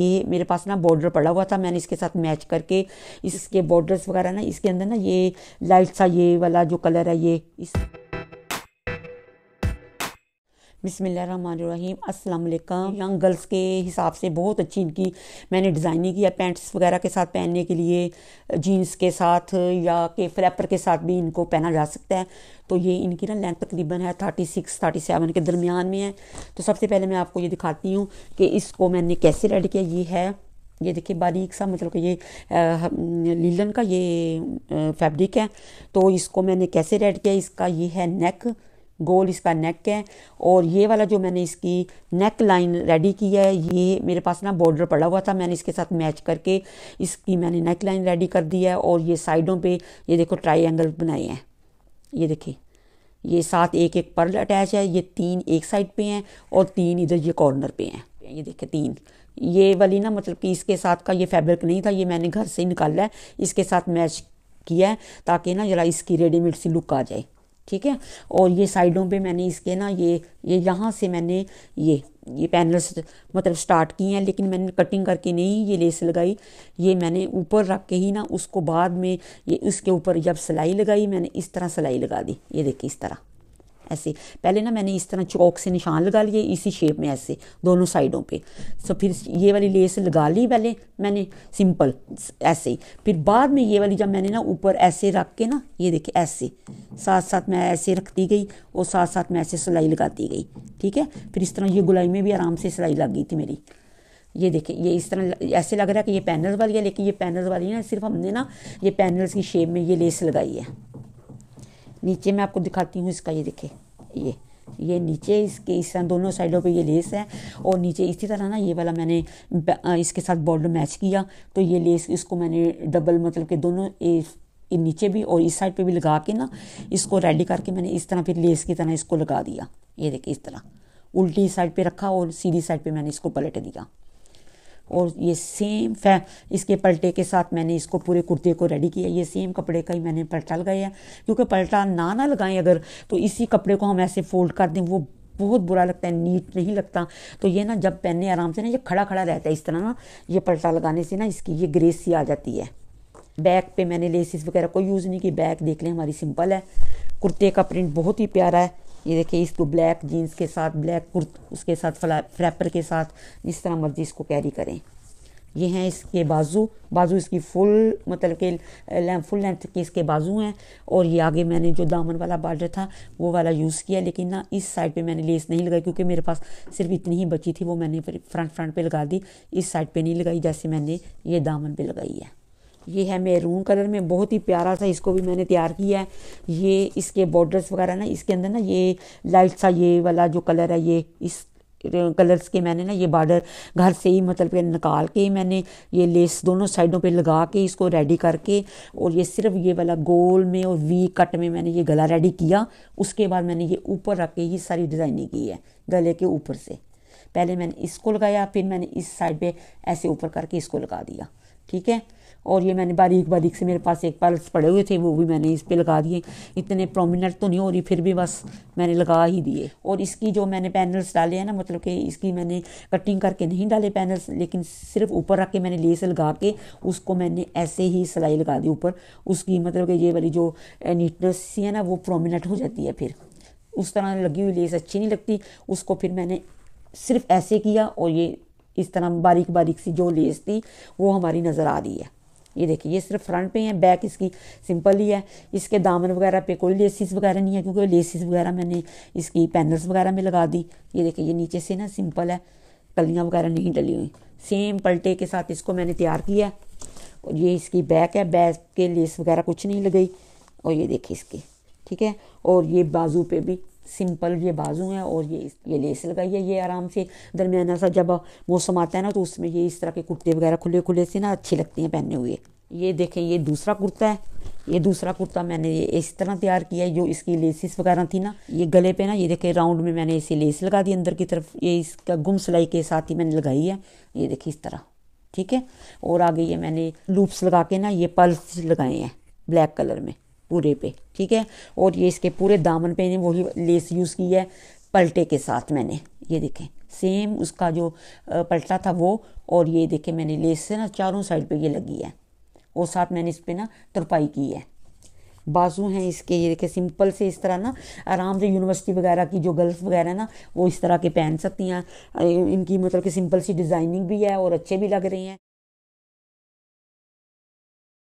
ये मेरे पास ना बॉर्डर पड़ा हुआ था मैंने इसके साथ मैच करके इसके बॉर्डर्स वगैरह ना इसके अंदर ना ये लाइट सा ये वाला जो कलर है ये इस बिसमीम यंग गर्ल्स के हिसाब से बहुत अच्छी इनकी मैंने डिज़ाइनिंग किया पैंट्स वगैरह के साथ पहनने के लिए जीन्स के साथ या के फ्लैपर के साथ भी इनको पहना जा सकता है तो ये इनकी ना लेंथ तकरीबन है थर्टी सिक्स थर्टी सेवन के दरमियान में है तो सबसे पहले मैं आपको ये दिखाती हूँ कि इसको मैंने कैसे रेड किया ये है ये देखिए बारीक सा मतलब कि ये लीलन का ये फैब्रिक है तो इसको मैंने कैसे रेड किया इसका ये है नेक गोल इसका नेक है और ये वाला जो मैंने इसकी नेक लाइन रेडी की है ये मेरे पास ना बॉर्डर पड़ा हुआ था मैंने इसके साथ मैच करके इसकी मैंने नेक लाइन रेडी कर दी है और ये साइडों पे ये देखो ट्राई एंगल बनाए हैं ये देखिए ये साथ एक एक पर्ल अटैच है ये तीन एक साइड पे हैं और तीन इधर ये कॉर्नर पे हैं ये देखे तीन ये वाली ना मतलब कि इसके साथ का ये फैब्रिक नहीं था ये मैंने घर से ही निकाला है इसके साथ मैच किया है ताकि ना जरा इसकी रेडीमेड सी लुक आ जाए ठीक है और ये साइडों पे मैंने इसके ना ये ये यहाँ से मैंने ये ये पैनल्स मतलब स्टार्ट किए हैं लेकिन मैंने कटिंग करके नहीं ये लेस लगाई ये मैंने ऊपर रख के ही ना उसको बाद में ये इसके ऊपर जब सिलाई लगाई मैंने इस तरह सिलाई लगा दी ये देखिए इस तरह ऐसे पहले ना मैंने इस तरह चौक से निशान लगा लिए इसी शेप में ऐसे दोनों साइडों पे सो फिर ये वाली लेस लगा ली पहले मैंने सिंपल ऐसे ही फिर बाद में ये वाली जब मैंने ना ऊपर ऐसे रख के ना ये देखे ऐसे साथ साथ मैं ऐसे रखती गई और साथ साथ मैं ऐसे सिलाई लगाती गई ठीक है फिर इस तरह ये गुलाई में भी आराम से सिलाई लग गई थी मेरी ये देखें ये इस तरह ऐसे लग रहा है कि ये पैनल वाली है लेकिन ये पैनल वाली ना सिर्फ हमने ना ये पैनल्स की शेप में ये लेस लगाई है नीचे मैं आपको दिखाती हूँ इसका ये देखे ये ये नीचे इसके इस दोनों साइडों पे ये लेस है और नीचे इसी तरह ना ये वाला मैंने इसके साथ बॉर्डर मैच किया तो ये लेस इसको मैंने डबल मतलब कि दोनों नीचे भी और इस साइड पे भी लगा के ना इसको रेडी करके मैंने इस तरह फिर लेस की तरह इसको लगा दिया ये देखिए इस तरह उल्टी साइड पे रखा और सीधी साइड पे मैंने इसको पलट दिया और ये सेम फै इसके पलटे के साथ मैंने इसको पूरे कुर्ते को रेडी किया ये सेम कपड़े का ही मैंने पलटा लगाया क्योंकि पलटा ना ना लगाएं अगर तो इसी कपड़े को हम ऐसे फोल्ड कर दें वो बहुत बुरा लगता है नीट नहीं लगता तो ये ना जब पहने आराम से ना ये खड़ा खड़ा रहता है इस तरह ना ये पलटा लगाने से ना इसकी ये ग्रेस सी आ जाती है बैक पे मैंने लेसिस वगैरह कोई यूज़ नहीं की बैक देख लें हमारी सिंपल है कुर्ते का प्रिंट बहुत ही प्यारा है ये देखिए इसको ब्लैक जीन्स के साथ ब्लैक कुर्त उसके साथ फ्रैपर के साथ जिस तरह मर्जी इसको कैरी करें ये हैं इसके बाजू बाजू इसकी फुल मतलब के लें, फुल लेंथ के इसके बाजू हैं और ये आगे मैंने जो दामन वाला बॉर्डर था वो वाला यूज़ किया लेकिन ना इस साइड पे मैंने लेस नहीं लगाई क्योंकि मेरे पास सिर्फ इतनी ही बची थी वो मैंने फ्रंट फ्रंट पे लगा दी इस साइड पे नहीं लगाई जैसे मैंने ये दामन पे लगाई है ये है मेरून कलर में बहुत ही प्यारा सा इसको भी मैंने तैयार किया है ये इसके बॉर्डर्स वगैरह ना इसके अंदर ना ये लाइट सा ये वाला जो कलर है ये इस कलर्स के मैंने ना ये बॉर्डर घर से ही मतलब कि निकाल के मैंने ये लेस दोनों साइडों पे लगा के इसको रेडी करके और ये सिर्फ ये वाला गोल में और वी कट में मैंने ये गला रेडी किया उसके बाद मैंने ये ऊपर रख के ही सारी डिज़ाइनिंग की है गले के ऊपर से पहले मैंने इसको लगाया फिर मैंने इस साइड पे ऐसे ऊपर करके इसको लगा दिया ठीक है और ये मैंने बारीक बारीक से मेरे पास एक पर्ल्स पड़े हुए थे वो भी मैंने इस पर लगा दिए इतने प्रोमिनेंट तो नहीं हो रही फिर भी बस मैंने लगा ही दिए और इसकी जो मैंने पैनल्स डाले हैं ना मतलब कि इसकी मैंने कटिंग करके नहीं डाले पैनल्स लेकिन सिर्फ ऊपर रख के मैंने लेस लगा के उसको मैंने ऐसे ही सिलाई लगा दी ऊपर उसकी मतलब कि ये वाली जो नीटनेस सी है ना वो प्रोमिनेंट हो जाती है फिर उस तरह लगी हुई लेस अच्छी नहीं लगती उसको फिर मैंने सिर्फ ऐसे किया और ये इस तरह बारीक बारीक सी जो लेस थी वो हमारी नज़र आ रही है ये देखिए ये सिर्फ फ्रंट पे है बैक इसकी सिंपल ही है इसके दामन वगैरह पे कोई लेसिस वगैरह नहीं है क्योंकि लेसिस वगैरह मैंने इसकी पैनल्स वगैरह में लगा दी ये देखिए ये नीचे से ना सिंपल है कलियाँ वगैरह नहीं डली हुई सेम पलटे के साथ इसको मैंने तैयार किया है और ये इसकी बैक है बैक के लेस वगैरह कुछ नहीं लगाई और ये देखिए इसकी ठीक है और ये बाजू पे भी सिंपल ये बाजू है और ये ये लेस लगाई है ये आराम से दरमियाना सा जब मौसम आता है ना तो उसमें ये इस तरह के कुर्ते वगैरह खुले खुले से ना अच्छे लगते हैं पहने हुए ये देखें ये दूसरा कुर्ता है ये दूसरा कुर्ता मैंने ये इस तरह तैयार किया है जो इसकी लेसिस वगैरह थी ना ये गले पे ना ये देखें राउंड में मैंने इसे लेस लगा दी अंदर की तरफ ये इसका गुम सिलाई के साथ ही मैंने लगाई है ये देखिए इस तरह ठीक है और आगे ये मैंने लूप्स लगा के ना ये पल्स लगाए हैं ब्लैक कलर में पूरे पे ठीक है और ये इसके पूरे दामन पे वही लेस यूज़ की है पलटे के साथ मैंने ये देखें सेम उसका जो पलटा था वो और ये देखें मैंने लेस से ना चारों साइड पे ये लगी है और साथ मैंने इस पर ना तरपाई की है बाजू हैं इसके ये देखें सिंपल से इस तरह ना आराम से यूनिवर्सिटी वगैरह की जो गर्ल्स वगैरह ना वो इस तरह के पहन सकती हैं इनकी मतलब कि सिंपल सी डिज़ाइनिंग भी है और अच्छे भी लग रही हैं